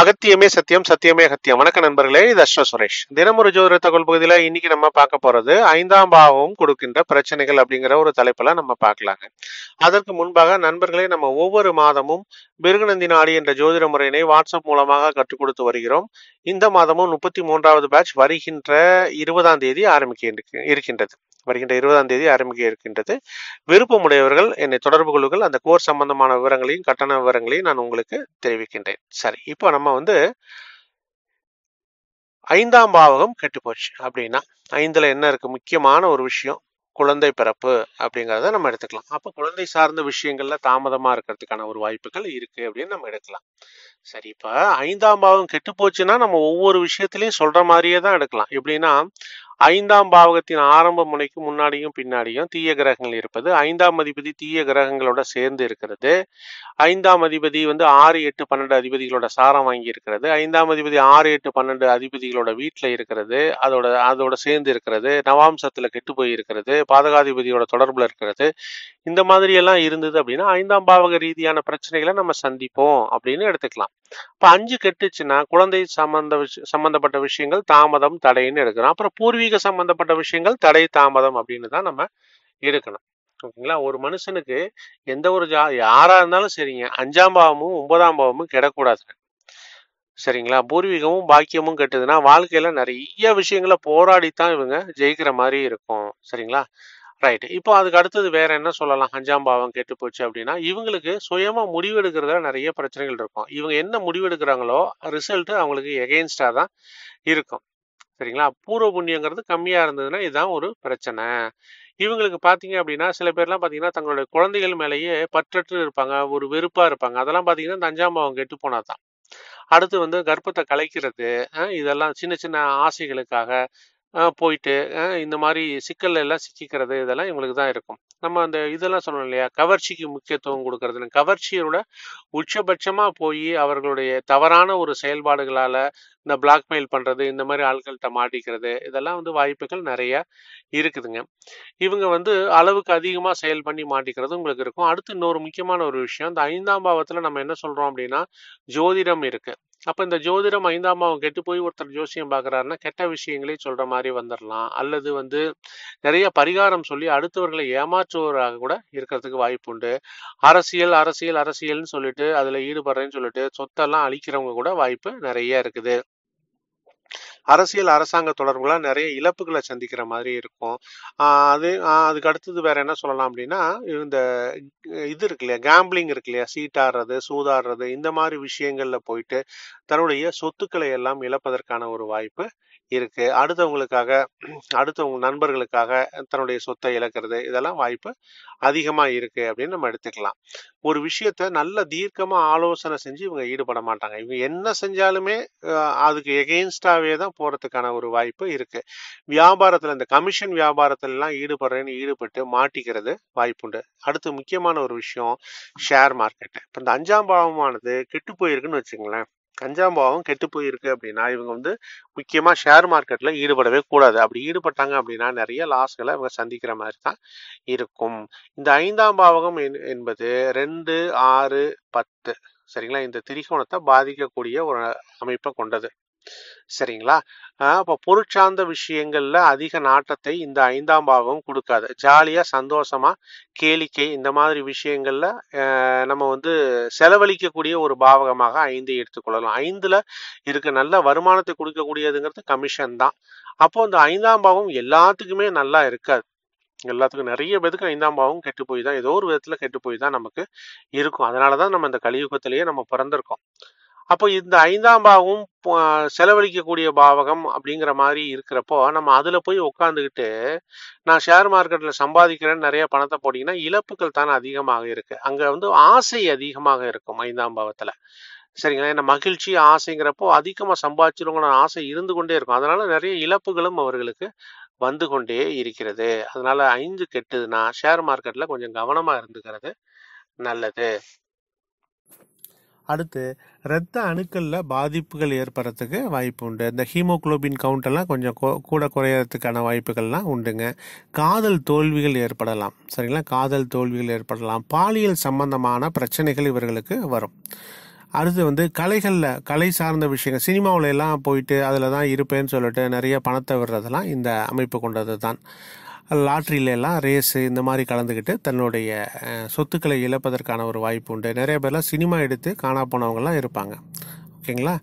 அகத்தியமே சத்தியம் சத்தியமே அகத்தியம் வணக்க நண்பர்களே இது அஸ்வ சுரேஷ் தினமொரு ஜோதிர தகவல் பகுதியில இன்னைக்கு நம்ம பார்க்க போறது ஐந்தாம் பாவம் கொடுக்கின்ற பிரச்சனைகள் அப்படிங்கிற ஒரு தலைப்புல நம்ம பார்க்கலாங்க அதற்கு முன்பாக நண்பர்களே நம்ம ஒவ்வொரு மாதமும் பிருகுநந்தி நாடி என்ற ஜோதிட முறையினை வாட்ஸ்அப் மூலமாக கற்றுக் கொடுத்து வருகிறோம் இந்த மாதமும் முப்பத்தி மூன்றாவது பேட்ச் வருகின்ற இருபதாம் தேதி ஆரம்பிக்க இருக்கின்றது வருகின்ற இருபதாம் தேதி ஆரம்பிக்க இருக்கின்றது விருப்பமுடையவர்கள் என்னை தொடர்பு கொள்ளுங்கள் அந்த கோர்ஸ் சம்பந்தமான விவரங்களையும் கட்டண விவரங்களையும் நான் உங்களுக்கு தெரிவிக்கின்றேன் சரி இப்போ நம்ம வந்து ஐந்தாம் பாவகம் கெட்டு போச்சு அப்படின்னா ஐந்துல என்ன இருக்கு முக்கியமான ஒரு விஷயம் குழந்தை பிறப்பு அப்படிங்கிறத நம்ம எடுத்துக்கலாம் அப்போ குழந்தை சார்ந்த விஷயங்கள்ல தாமதமா இருக்கிறதுக்கான ஒரு வாய்ப்புகள் இருக்கு அப்படின்னு நம்ம எடுக்கலாம் சரி இப்ப ஐந்தாம் பாவம் கெட்டு போச்சுன்னா நம்ம ஒவ்வொரு விஷயத்திலையும் சொல்ற மாதிரியே தான் எடுக்கலாம் எப்படின்னா ஐந்தாம் பாவகத்தின் ஆரம்ப முனைக்கு முன்னாடியும் பின்னாடியும் தீய கிரகங்கள் இருப்பது ஐந்தாம் அதிபதி தீய கிரகங்களோட சேர்ந்து இருக்கிறது ஐந்தாம் அதிபதி வந்து ஆறு எட்டு பன்னெண்டு அதிபதிகளோட சாரம் வாங்கி இருக்கிறது ஐந்தாம் அதிபதி ஆறு எட்டு பன்னெண்டு அதிபதிகளோட வீட்டில் இருக்கிறது அதோட அதோட சேர்ந்து இருக்கிறது நவாம்சத்தில் கெட்டு போயிருக்கிறது பாதகாதிபதியோட தொடர்பில் இருக்கிறது இந்த மாதிரி எல்லாம் இருந்தது அப்படின்னா ஐந்தாம் பாவக ரீதியான பிரச்சனைகளை நம்ம சந்திப்போம் அப்படின்னு எடுத்துக்கலாம் இப்போ அஞ்சு கெட்டுச்சுன்னா குழந்தை சம்பந்த சம்பந்தப்பட்ட விஷயங்கள் தாமதம் தடைன்னு எடுக்கிறோம் அப்புறம் பூர்வீக பூர்வீக சம்பந்தப்பட்ட விஷயங்கள் தடை தாமதம் அப்படின்னு தான் நம்ம எடுக்கணும் ஓகேங்களா ஒரு மனுஷனுக்கு எந்த ஒரு ஜா யாரா இருந்தாலும் சரிங்க அஞ்சாம் பாவமும் ஒன்பதாம் பாவமும் கிடக்கூடாது சரிங்களா பூர்வீகமும் பாக்கியமும் கெட்டதுன்னா வாழ்க்கையில நிறைய விஷயங்களை போராடித்தான் இவங்க ஜெயிக்கிற மாதிரி இருக்கும் சரிங்களா ரைட் இப்போ அதுக்கு அடுத்தது வேற என்ன சொல்லலாம் அஞ்சாம் பாவம் கெட்டு போச்சு அப்படின்னா இவங்களுக்கு சுயமா முடிவெடுக்கிறதுல நிறைய பிரச்சனைகள் இருக்கும் இவங்க என்ன முடிவெடுக்கிறாங்களோ ரிசல்ட் அவங்களுக்கு எகெயின்ஸ்டா தான் இருக்கும் சரிங்களா பூர்வ புண்ணியங்கிறது கம்மியாக இருந்ததுன்னா இதுதான் ஒரு பிரச்சனை இவங்களுக்கு பார்த்தீங்க அப்படின்னா சில பேர்லாம் பார்த்தீங்கன்னா தங்களுடைய குழந்தைகள் மேலேயே பற்றற்று இருப்பாங்க ஒரு வெறுப்பாக இருப்பாங்க அதெல்லாம் பார்த்தீங்கன்னா இந்த கெட்டு போனால் தான் அடுத்து வந்து கர்ப்பத்தை கலைக்கிறது இதெல்லாம் சின்ன சின்ன ஆசைகளுக்காக போயிட்டு இந்த மாதிரி சிக்கல் எல்லாம் சிக்கிக்கிறது இதெல்லாம் இவங்களுக்கு தான் இருக்கும் நம்ம அந்த இதெல்லாம் சொல்லணும் இல்லையா கவர்ச்சிக்கு முக்கியத்துவம் கொடுக்கறது கவர்ச்சியோட உச்சபட்சமாக போய் அவர்களுடைய தவறான ஒரு செயல்பாடுகளால் இந்த பிளாக்மெயில் பண்ணுறது இந்த மாதிரி ஆட்கள்கிட்ட மாட்டிக்கிறது இதெல்லாம் வந்து வாய்ப்புகள் நிறையா இருக்குதுங்க இவங்க வந்து அளவுக்கு அதிகமாக செயல் பண்ணி மாட்டிக்கிறது உங்களுக்கு இருக்கும் அடுத்து இன்னொரு முக்கியமான ஒரு விஷயம் இந்த ஐந்தாம் பாவத்தில் நம்ம என்ன சொல்கிறோம் அப்படின்னா ஜோதிடம் இருக்குது அப்போ இந்த ஜோதிடம் ஐந்தாம் பாவம் கெட்டு போய் ஒருத்தர் ஜோசியம் பார்க்குறாருன்னா கெட்ட விஷயங்களே சொல்கிற மாதிரி வந்துடலாம் அல்லது வந்து நிறைய பரிகாரம் சொல்லி அடுத்தவர்களை ஏமாற்றுவராக கூட இருக்கிறதுக்கு வாய்ப்பு உண்டு அரசியல் அரசியல் அரசியல்னு சொல்லிட்டு அதில் ஈடுபடுறேன்னு சொல்லிட்டு சொத்தெல்லாம் அழிக்கிறவங்க கூட வாய்ப்பு நிறைய இருக்குது அரசியல் அரசாங்க தொடர்புகளாக நிறைய இழப்புகளை சந்திக்கிற மாதிரி இருக்கும் அது அதுக்கு அடுத்தது வேற என்ன சொல்லலாம் அப்படின்னா இந்த இது இருக்கு இல்லையா கேம்பிளிங் இருக்கு இல்லையா சீட்டாடுறது சூதாடுறது இந்த மாதிரி விஷயங்கள்ல போயிட்டு தன்னுடைய சொத்துக்களை எல்லாம் இழப்பதற்கான ஒரு வாய்ப்பு இருக்கு அடுத்தவங்களுக்காக அடுத்தவங்க நண்பர்களுக்காக தன்னுடைய சொத்தை இழக்கிறது இதெல்லாம் வாய்ப்பு அதிகமாக இருக்கு அப்படின்னு நம்ம எடுத்துக்கலாம் ஒரு விஷயத்த நல்ல தீர்க்கமாக ஆலோசனை செஞ்சு இவங்க ஈடுபட மாட்டாங்க இவங்க என்ன செஞ்சாலுமே அதுக்கு எகெயின்ஸ்டாவே தான் போகிறதுக்கான ஒரு வாய்ப்பு இருக்கு வியாபாரத்தில் இந்த கமிஷன் வியாபாரத்திலலாம் ஈடுபடுறேன்னு ஈடுபட்டு மாட்டிக்கிறது வாய்ப்புண்டு அடுத்து முக்கியமான ஒரு விஷயம் ஷேர் மார்க்கெட்டு இப்போ இந்த அஞ்சாம் பாவமானது கெட்டு போயிருக்குன்னு வச்சுங்களேன் கஞ்சாம்பாவும் கெட்டு போயிருக்கு அப்படின்னா இவங்க வந்து முக்கியமாக ஷேர் மார்க்கெட்டில் ஈடுபடவே கூடாது அப்படி ஈடுபட்டாங்க அப்படின்னா நிறைய லாஸ்களை இவங்க சந்திக்கிற மாதிரி தான் இருக்கும் இந்த ஐந்தாம் பாவகம் என்பது ரெண்டு ஆறு பத்து சரிங்களா இந்த திரிகோணத்தை பாதிக்கக்கூடிய ஒரு அமைப்பை கொண்டது சரிங்களா அப்போ பொருட்சார்ந்த விஷயங்கள்ல அதிக நாட்டத்தை இந்த ஐந்தாம் பாவம் கொடுக்காது ஜாலியாக சந்தோஷமா கேளிக்கை இந்த மாதிரி விஷயங்கள்ல நம்ம வந்து செலவழிக்கக்கூடிய ஒரு பாவகமாக ஐந்தை எடுத்துக்கொள்ளலாம் ஐந்துல இருக்க நல்ல வருமானத்தை கொடுக்கக்கூடியதுங்கிறது கமிஷன் தான் அப்போ இந்த ஐந்தாம் பாவம் எல்லாத்துக்குமே நல்லா இருக்காது எல்லாத்துக்கும் நிறைய பேருக்கு ஐந்தாம் பாவம் கெட்டு போய் தான் ஏதோ ஒரு விதத்தில் கெட்டு போய் தான் நமக்கு இருக்கும் அதனால தான் நம்ம இந்த கலியுகத்திலேயே நம்ம பிறந்திருக்கோம் அப்போ இந்த ஐந்தாம் பாவம் செலவழிக்கக்கூடிய பாவகம் அப்படிங்கிற மாதிரி இருக்கிறப்போ நம்ம அதில் போய் உட்காந்துக்கிட்டு நான் ஷேர் மார்க்கெட்டில் சம்பாதிக்கிறேன்னு நிறைய பணத்தை போட்டிங்கன்னா இழப்புகள் தானே அதிகமாக இருக்குது அங்கே வந்து ஆசை அதிகமாக இருக்கும் ஐந்தாம் பாவத்தில் சரிங்களா என்ன மகிழ்ச்சி ஆசைங்கிறப்போ அதிகமாக சம்பாதிச்சிருவங்கிற ஆசை இருந்து கொண்டே இருக்கும் அதனால நிறைய இழப்புகளும் அவர்களுக்கு வந்து கொண்டே இருக்கிறது அதனால ஐந்து கெட்டுதுன்னா ஷேர் மார்க்கெட்டில் கொஞ்சம் கவனமாக இருந்துக்கிறது நல்லது அடுத்து இரத்த அணுக்களில் பாதிப்புகள் ஏற்படுறதுக்கு வாய்ப்பு உண்டு இந்த ஹீமோக்ளோபின் கவுண்டெல்லாம் கொஞ்சம் கூட குறையறதுக்கான வாய்ப்புகள்லாம் உண்டுங்க காதல் தோல்விகள் ஏற்படலாம் சரிங்களா காதல் தோல்விகள் ஏற்படலாம் பாலியல் சம்பந்தமான பிரச்சனைகள் இவர்களுக்கு வரும் அடுத்து வந்து கலைகளில் கலை சார்ந்த விஷயங்கள் சினிமாவில எல்லாம் போயிட்டு அதில் தான் இருப்பேன்னு சொல்லிட்டு நிறைய பணத்தை விடுறதெல்லாம் இந்த அமைப்பு கொண்டது தான் லாட்ரியிலலாம் ரேஸு இந்த மாதிரி கலந்துக்கிட்டு தன்னுடைய சொத்துக்களை இழப்பதற்கான ஒரு வாய்ப்பு உண்டு நிறைய பேர்லாம் சினிமா எடுத்து காணா போனவங்கலாம் இருப்பாங்க ஓகேங்களா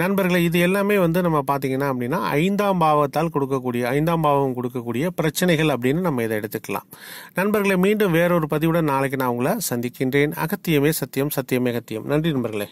நண்பர்களை இது எல்லாமே வந்து நம்ம பார்த்தீங்கன்னா அப்படின்னா ஐந்தாம் பாவத்தால் கொடுக்கக்கூடிய ஐந்தாம் பாவம் கொடுக்கக்கூடிய பிரச்சனைகள் அப்படின்னு நம்ம இதை எடுத்துக்கலாம் நண்பர்களை மீண்டும் வேறொரு பதிவுடன் நாளைக்கு நான் உங்களை சந்திக்கின்றேன் அகத்தியமே சத்தியம் சத்தியமே அகத்தியம் நன்றி நண்பர்களே